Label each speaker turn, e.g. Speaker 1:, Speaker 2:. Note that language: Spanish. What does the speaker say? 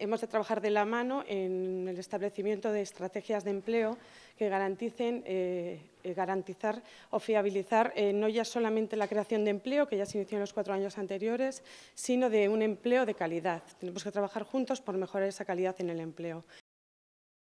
Speaker 1: Hemos de trabajar de la mano en el establecimiento de estrategias de empleo que garanticen eh, garantizar o fiabilizar eh, no ya solamente la creación de empleo, que ya se inició en los cuatro años anteriores, sino de un empleo de calidad. Tenemos que trabajar juntos por mejorar esa calidad en el empleo.